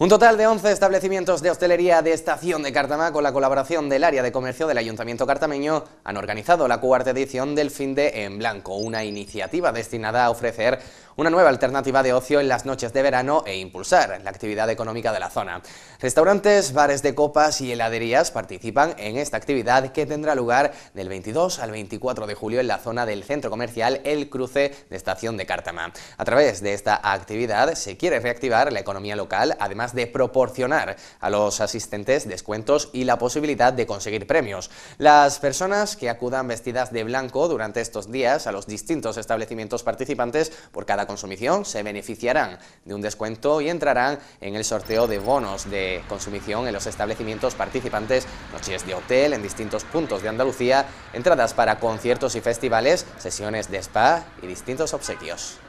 Un total de 11 establecimientos de hostelería de Estación de Cártama con la colaboración del área de comercio del Ayuntamiento cartameño han organizado la cuarta edición del Fin de En Blanco, una iniciativa destinada a ofrecer una nueva alternativa de ocio en las noches de verano e impulsar la actividad económica de la zona. Restaurantes, bares de copas y heladerías participan en esta actividad que tendrá lugar del 22 al 24 de julio en la zona del centro comercial El Cruce de Estación de Cártama. A través de esta actividad se quiere reactivar la economía local, además de proporcionar a los asistentes descuentos y la posibilidad de conseguir premios. Las personas que acudan vestidas de blanco durante estos días a los distintos establecimientos participantes por cada consumición se beneficiarán de un descuento y entrarán en el sorteo de bonos de consumición en los establecimientos participantes, noches de hotel en distintos puntos de Andalucía, entradas para conciertos y festivales, sesiones de spa y distintos obsequios.